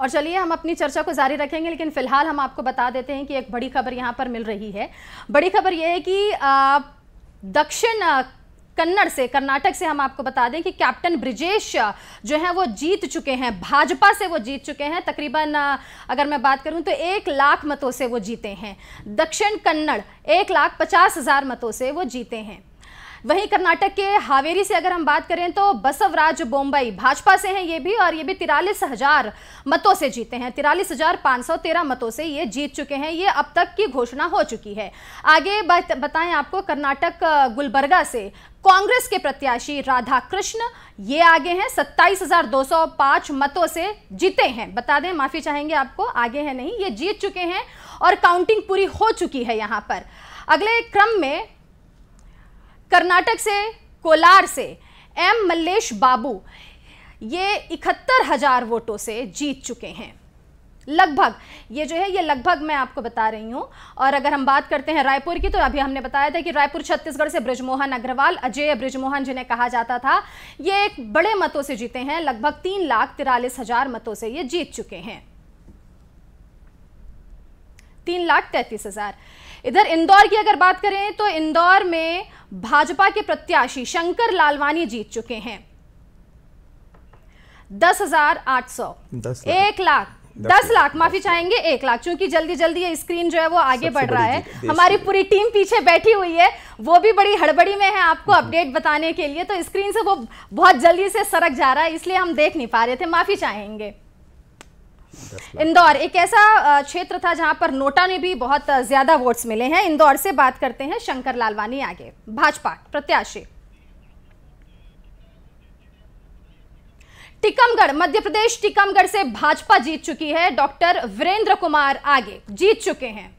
और चलिए हम अपनी चर्चा को जारी रखेंगे लेकिन फिलहाल हम आपको बता देते हैं कि एक बड़ी खबर यहाँ पर मिल रही है बड़ी खबर यह है कि दक्षिण कन्नड़ से कर्नाटक से हम आपको बता दें कि कैप्टन ब्रिजेश जो है वो जीत चुके हैं भाजपा से वो जीत चुके हैं तकरीबन अगर मैं बात करूं तो एक लाख मतों से वो जीते हैं दक्षिण कन्नड़ एक लाख पचास हज़ार मतों से वो जीते हैं वहीं कर्नाटक के हावेरी से अगर हम बात करें तो बसवराज बोम्बई भाजपा से हैं ये भी और ये भी तिरालीस हजार मतों से जीते हैं तिरालीस हजार पाँच सौ तेरह मतों से ये जीत चुके हैं ये अब तक की घोषणा हो चुकी है आगे बत, बताएं आपको कर्नाटक गुलबर्गा से कांग्रेस के प्रत्याशी राधा कृष्ण ये आगे हैं सत्ताईस हजार दो सौ पांच मतों से जीते हैं बता दें माफी चाहेंगे आपको आगे हैं नहीं ये जीत चुके हैं और काउंटिंग पूरी हो चुकी है यहाँ पर अगले क्रम में कर्नाटक से कोलार से एम मल्लेश बाबू ये इकहत्तर हजार वोटों से जीत चुके हैं लगभग ये जो है ये लगभग मैं आपको बता रही हूँ और अगर हम बात करते हैं रायपुर की तो अभी हमने बताया था कि रायपुर छत्तीसगढ़ से ब्रजमोहन अग्रवाल अजय ब्रजमोहन जिन्हें कहा जाता था ये एक बड़े मतों से जीते हैं लगभग तीन लाख तिरालीस हजार मतों से ये जीत चुके हैं तीन लाख तैंतीस हजार इधर इंदौर की अगर बात करें तो इंदौर में भाजपा के प्रत्याशी शंकर लालवानी जीत चुके हैं दस हजार आठ सौ एक लाख दस लाख माफी चाहेंगे एक लाख क्योंकि जल्दी जल्दी ये स्क्रीन जो है वो आगे बढ़ रहा है हमारी पूरी टीम पीछे बैठी हुई है वो भी बड़ी हड़बड़ी में है आपको हम्म। अपडेट बताने के लिए तो स्क्रीन से वो बहुत जल्दी से सरक जा रहा है इसलिए हम देख नहीं पा रहे थे माफी चाहेंगे इंदौर एक ऐसा क्षेत्र था जहां पर नोटा ने भी बहुत ज्यादा वोट्स मिले हैं इंदौर से बात करते हैं शंकर लालवानी आगे भाजपा प्रत्याशी टीकमगढ़ मध्य प्रदेश टीकमगढ़ से भाजपा जीत चुकी है डॉक्टर वीरेंद्र कुमार आगे जीत चुके हैं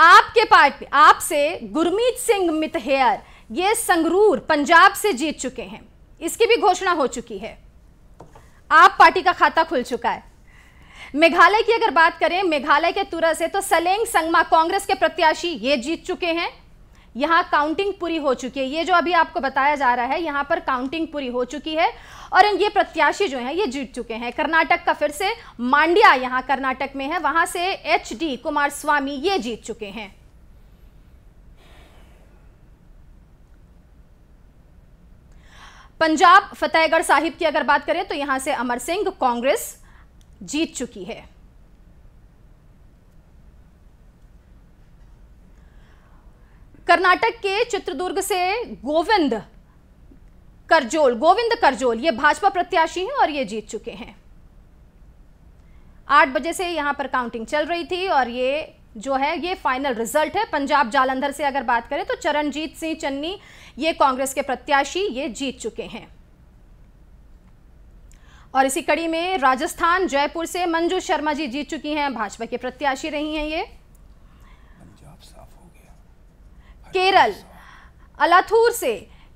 आपके पार्टी आपसे गुरमीत सिंह मितहेयर ये संगरूर पंजाब से जीत चुके हैं इसकी भी घोषणा हो चुकी है आप पार्टी का खाता खुल चुका है मेघालय की अगर बात करें मेघालय के तुरस से तो सलेंग संगमा कांग्रेस के प्रत्याशी ये जीत चुके हैं यहां काउंटिंग पूरी हो चुकी है ये जो अभी आपको बताया जा रहा है यहां पर काउंटिंग पूरी हो चुकी है और ये प्रत्याशी जो हैं ये जीत चुके हैं कर्नाटक का फिर से मांडिया यहां कर्नाटक में है वहां से एच डी कुमार स्वामी ये जीत चुके हैं पंजाब फतेहगढ़ साहिब की अगर बात करें तो यहां से अमर सिंह कांग्रेस जीत चुकी है कर्नाटक के चित्रदुर्ग से गोविंद करजोल गोविंद करजोल ये भाजपा प्रत्याशी हैं और ये जीत चुके हैं आठ बजे से यहां पर काउंटिंग चल रही थी और ये जो है ये फाइनल रिजल्ट है पंजाब जालंधर से अगर बात करें तो चरणजीत सिंह चन्नी ये कांग्रेस के प्रत्याशी ये जीत चुके हैं और इसी कड़ी में राजस्थान जयपुर से मंजू शर्मा जी जीत चुकी हैं भाजपा के प्रत्याशी रही हैं ये केरल अलाथूर से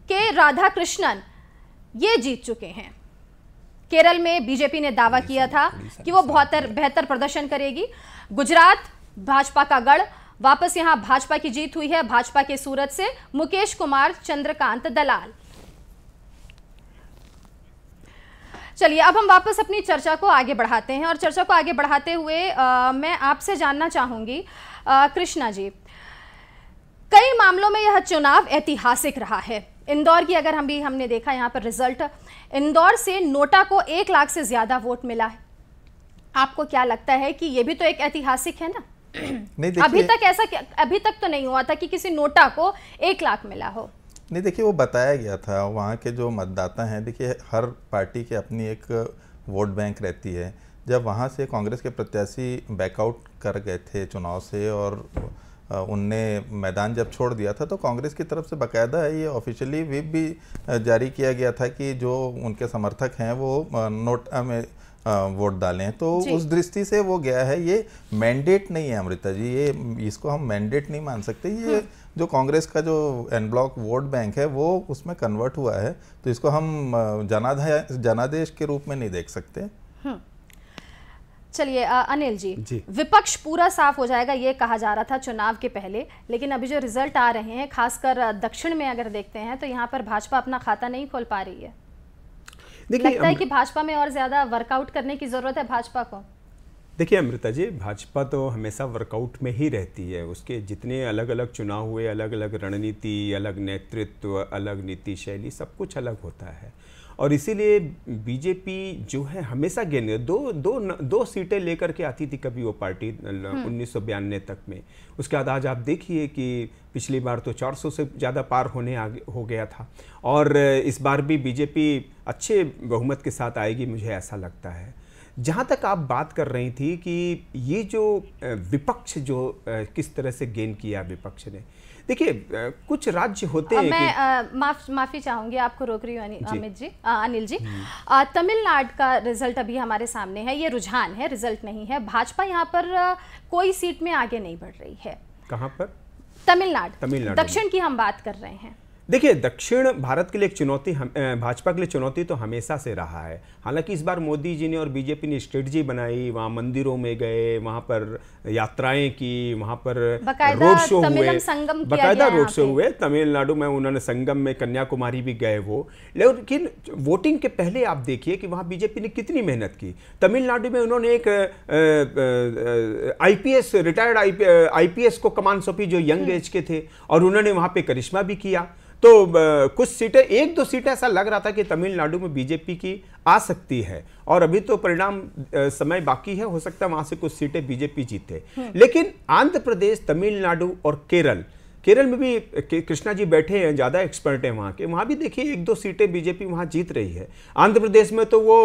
के राधा कृष्णन ये जीत चुके हैं केरल में बीजेपी ने दावा किया था कि वो बहुत बेहतर प्रदर्शन करेगी गुजरात भाजपा का गढ़ वापस यहां भाजपा की जीत हुई है भाजपा के सूरत से मुकेश कुमार चंद्रकांत दलाल चलिए अब हम वापस अपनी चर्चा को आगे बढ़ाते हैं और चर्चा को आगे बढ़ाते हुए आ, मैं आपसे जानना चाहूंगी कृष्णा जी कई मामलों में यह चुनाव ऐतिहासिक रहा है इंदौर की अगर हम भी हमने देखा यहाँ पर रिजल्ट इंदौर से नोटा को एक लाख से ज़्यादा वोट मिला है आपको क्या लगता है कि ये भी तो एक ऐतिहासिक है ना नहीं देखिए अभी तक ऐसा अभी तक तो नहीं हुआ था कि किसी नोटा को एक लाख मिला हो नहीं देखिए वो बताया गया था वहाँ के जो मतदाता हैं देखिए हर पार्टी के अपनी एक वोट बैंक रहती है जब वहाँ से कांग्रेस के प्रत्याशी बैकआउट कर गए थे चुनाव से और उनने मैदान जब छोड़ दिया था तो कांग्रेस की तरफ से बकायदा ये ऑफिशियली व्हिप भी जारी किया गया था कि जो उनके समर्थक हैं वो नोट में वोट डालें तो उस दृष्टि से वो गया है ये मैंडेट नहीं है अमृता जी ये इसको हम मैंडेट नहीं मान सकते ये हम्म। जो कांग्रेस का जो एन ब्लॉक वोट बैंक है वो उसमें कन्वर्ट हुआ है तो इसको हम जनाधा जनादेश के रूप में नहीं देख सकते हम्म। चलिए अनिल जी, जी विपक्ष पूरा साफ हो जाएगा ये कहा जा रहा था चुनाव के पहले लेकिन अभी जो रिजल्ट आ रहे हैं खासकर दक्षिण में अगर देखते हैं तो यहाँ पर भाजपा अपना खाता नहीं खोल पा रही है देखिए लगता है कि भाजपा में और ज्यादा वर्कआउट करने की जरूरत है भाजपा को देखिए अमृता जी भाजपा तो हमेशा वर्कआउट में ही रहती है उसके जितने अलग अलग चुनाव हुए अलग अलग रणनीति अलग नेतृत्व अलग नीति शैली सब कुछ अलग होता है और इसीलिए बीजेपी जो है हमेशा गेन दो दो दो सीटें लेकर के आती थी कभी वो पार्टी हम्म। उन्नीस तक में उसके बाद आज आप देखिए कि पिछली बार तो 400 से ज़्यादा पार होने आगे हो गया था और इस बार भी बीजेपी अच्छे बहुमत के साथ आएगी मुझे ऐसा लगता है जहाँ तक आप बात कर रही थी कि ये जो विपक्ष जो किस तरह से गेन किया विपक्ष ने देखिए कुछ राज्य होते हैं मैं माफ माफ़ी चाहूंगी आपको रोक रही हूँ अमित जी अनिल जी हम्म। तमिलनाडु का रिजल्ट अभी हमारे सामने है ये रुझान है रिजल्ट नहीं है भाजपा यहाँ पर कोई सीट में आगे नहीं बढ़ रही है कहाँ पर तमिलनाडु तमिलनाडु दक्षिण की हम बात कर रहे हैं देखिए दक्षिण भारत के लिए एक चुनौती भाजपा के लिए चुनौती तो हमेशा से रहा है हालांकि इस बार मोदी जी ने और बीजेपी ने स्ट्रेटजी बनाई वहाँ मंदिरों में गए वहाँ पर यात्राएं की वहाँ पर रोड शो हुए बाकायदा रोड शो हुए तमिलनाडु में उन्होंने संगम में कन्याकुमारी भी गए वो लेकिन वोटिंग के पहले आप देखिए कि वहाँ बीजेपी ने कितनी मेहनत की तमिलनाडु में उन्होंने एक आई रिटायर्ड आई को कमान सौंपी जो यंग हम्म। एज के थे और उन्होंने वहाँ पर करिश्मा भी किया तो कुछ सीटें एक दो सीटें ऐसा लग रहा था कि तमिलनाडु में बीजेपी की आ सकती है और अभी तो परिणाम समय बाकी है हो सकता है वहां से कुछ सीटें बीजेपी जीते हम्म। लेकिन आंध्र प्रदेश तमिलनाडु और केरल केरल में भी कृष्णा जी बैठे हैं ज़्यादा एक्सपर्ट हैं वहाँ के वहाँ भी देखिए एक दो सीटें बीजेपी वहाँ जीत रही है आंध्र प्रदेश में तो वो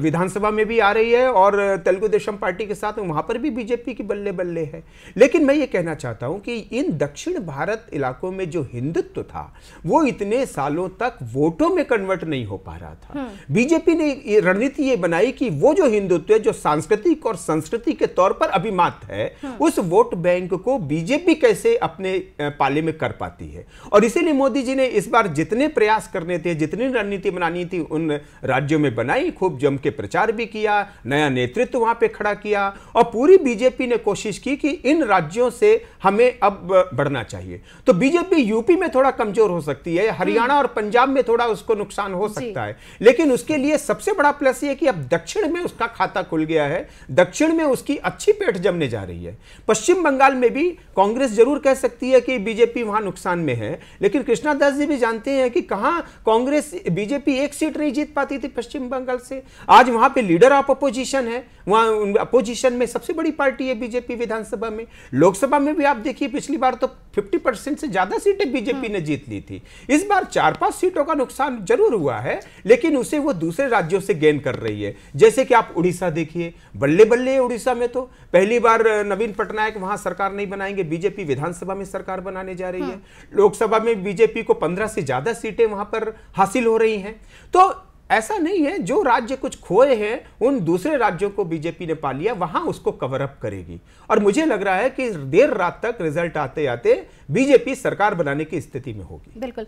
विधानसभा में भी आ रही है और तेलुगु देशम पार्टी के साथ वहाँ पर भी बीजेपी की बल्ले बल्ले है लेकिन मैं ये कहना चाहता हूँ कि इन दक्षिण भारत इलाकों में जो हिंदुत्व था वो इतने सालों तक वोटों में कन्वर्ट नहीं हो पा रहा था हम्म। बीजेपी ने रणनीति ये बनाई कि वो जो हिंदुत्व है जो सांस्कृतिक और संस्कृति के तौर पर अभिमात है हम्म। उस वोट बैंक को बीजेपी कैसे अपने अपने पाले में कर पाती है और इसीलिए मोदी जी ने इस बार जितने प्रयास करने थे जितनी रणनीति बनानी थी उन राज्यों में बनाई खूब जम के प्रचार भी किया नया नेतृत्व वहाँ पर खड़ा किया और पूरी बीजेपी ने कोशिश की कि इन राज्यों से हमें अब बढ़ना चाहिए तो बीजेपी यूपी में थोड़ा कमजोर हो सकती है हरियाणा हम्म। और पंजाब में थोड़ा उसको नुकसान हो सकता है लेकिन उसके लिए सबसे बड़ा प्लस ये कि अब दक्षिण में उसका खाता खुल गया है दक्षिण में उसकी अच्छी पेट जमने जा रही है पश्चिम बंगाल में भी कांग्रेस जरूर कह सकती सकती है कि बीजेपी वहां नुकसान में है लेकिन कृष्णा दास जी भी जानते हैं कि कहा कांग्रेस बीजेपी एक सीट नहीं जीत पाती थी पश्चिम बंगाल से आज वहां पे लीडर ऑफ अपोजिशन है वहां अपोजिशन में सबसे बड़ी पार्टी है बीजेपी विधानसभा में लोकसभा में भी आप देखिए पिछली बार तो फिफ्टी परसेंट से ज्यादा सीटें बीजेपी हाँ। ने जीत ली थी इस बार चार पांच सीटों का नुकसान जरूर हुआ है लेकिन उसे वो दूसरे राज्यों से गेन कर रही है जैसे कि आप उड़ीसा देखिए बल्ले बल्ले उड़ीसा में तो पहली बार नवीन पटनायक वहां सरकार नहीं बनाएंगे बीजेपी विधानसभा में सरकार बनाने जा रही है हाँ। लोकसभा में बीजेपी को पंद्रह से ज्यादा सीटें वहां पर हासिल हो रही है तो ऐसा नहीं है जो राज्य कुछ खोए हैं उन दूसरे राज्यों को बीजेपी ने पा लिया वहां उसको कवर अप करेगी और मुझे लग रहा है कि देर रात तक रिजल्ट आते आते बीजेपी सरकार बनाने की स्थिति में होगी बिल्कुल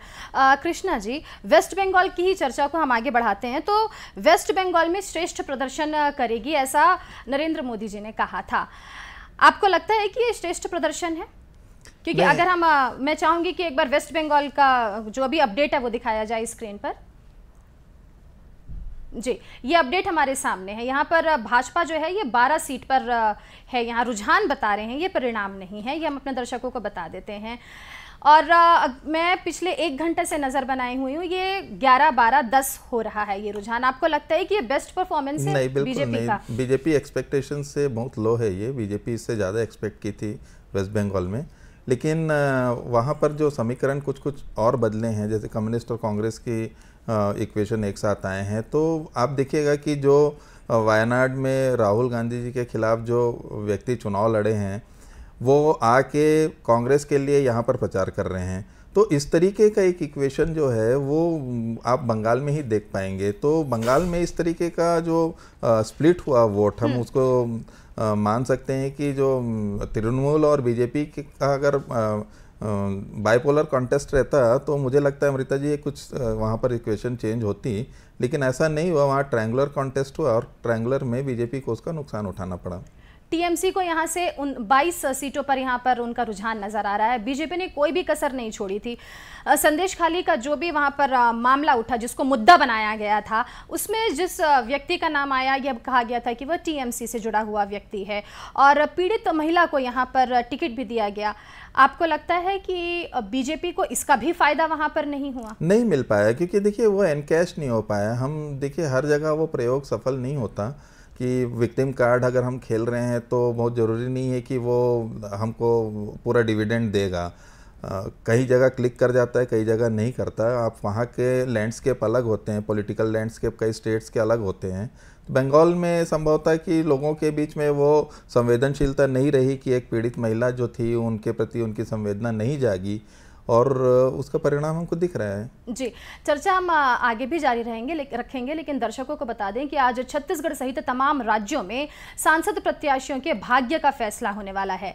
कृष्णा जी वेस्ट बंगाल की ही चर्चा को हम आगे बढ़ाते हैं तो वेस्ट बंगाल में श्रेष्ठ प्रदर्शन करेगी ऐसा नरेंद्र मोदी जी ने कहा था आपको लगता है कि ये श्रेष्ठ प्रदर्शन है क्योंकि अगर हम मैं चाहूंगी कि एक बार वेस्ट बंगाल का जो अभी अपडेट है वो दिखाया जाए स्क्रीन पर जी ये अपडेट हमारे सामने है यहाँ पर भाजपा जो है ये 12 सीट पर है यहाँ रुझान बता रहे हैं ये परिणाम नहीं है ये हम अपने दर्शकों को बता देते हैं और आ, मैं पिछले एक घंटे से नज़र बनाई हुई हूँ ये 11, 12, 10 हो रहा है ये रुझान आपको लगता है कि ये बेस्ट परफॉर्मेंस है बीजेपी नहीं, का बीजेपी एक्सपेक्टेशन से बहुत लो है ये बीजेपी इससे ज़्यादा एक्सपेक्ट की थी वेस्ट बंगाल में लेकिन वहाँ पर जो समीकरण कुछ कुछ और बदले हैं जैसे कम्युनिस्ट और कांग्रेस की इक्वेशन एक साथ आए हैं तो आप देखिएगा कि जो वायनाड में राहुल गांधी जी के खिलाफ जो व्यक्ति चुनाव लड़े हैं वो आके कांग्रेस के लिए यहाँ पर प्रचार कर रहे हैं तो इस तरीके का एक इक्वेशन जो है वो आप बंगाल में ही देख पाएंगे तो बंगाल में इस तरीके का जो स्प्लिट हुआ वोट हम हम्म। उसको मान सकते हैं कि जो तृणमूल और बीजेपी का अगर बाइपोलर कॉन्टेस्ट रहता तो मुझे लगता है अमृता जी ये कुछ वहाँ पर इक्वेशन चेंज होती लेकिन ऐसा नहीं हुआ वहाँ ट्रैंगुलर कॉन्टेस्ट हुआ और ट्रैंगुलर में बीजेपी को उसका नुकसान उठाना पड़ा टीएमसी को यहाँ से उन 22 सीटों पर यहाँ पर उनका रुझान नज़र आ रहा है बीजेपी ने कोई भी कसर नहीं छोड़ी थी संदेश खाली का जो भी वहाँ पर मामला उठा जिसको मुद्दा बनाया गया था उसमें जिस व्यक्ति का नाम आया यह कहा गया था कि वह टीएमसी से जुड़ा हुआ व्यक्ति है और पीड़ित महिला को यहाँ पर टिकट भी दिया गया आपको लगता है कि बीजेपी को इसका भी फायदा वहाँ पर नहीं हुआ नहीं मिल पाया क्योंकि देखिए वो एनकैश नहीं हो पाया हम देखिए हर जगह वो प्रयोग सफल नहीं होता कि विक्टिम कार्ड अगर हम खेल रहे हैं तो बहुत ज़रूरी नहीं है कि वो हमको पूरा डिविडेंड देगा कई जगह क्लिक कर जाता है कई जगह नहीं करता आप वहाँ के लैंडस्केप अलग होते हैं पॉलिटिकल लैंडस्केप कई स्टेट्स के अलग होते हैं तो बंगाल में संभवतः है कि लोगों के बीच में वो संवेदनशीलता नहीं रही कि एक पीड़ित महिला जो थी उनके प्रति उनकी संवेदना नहीं जागी और उसका परिणाम हमको दिख रहा है जी चर्चा हम आगे भी जारी रहेंगे ले, रखेंगे लेकिन दर्शकों को बता दें कि आज छत्तीसगढ़ सहित तमाम राज्यों में सांसद प्रत्याशियों के भाग्य का फैसला होने वाला है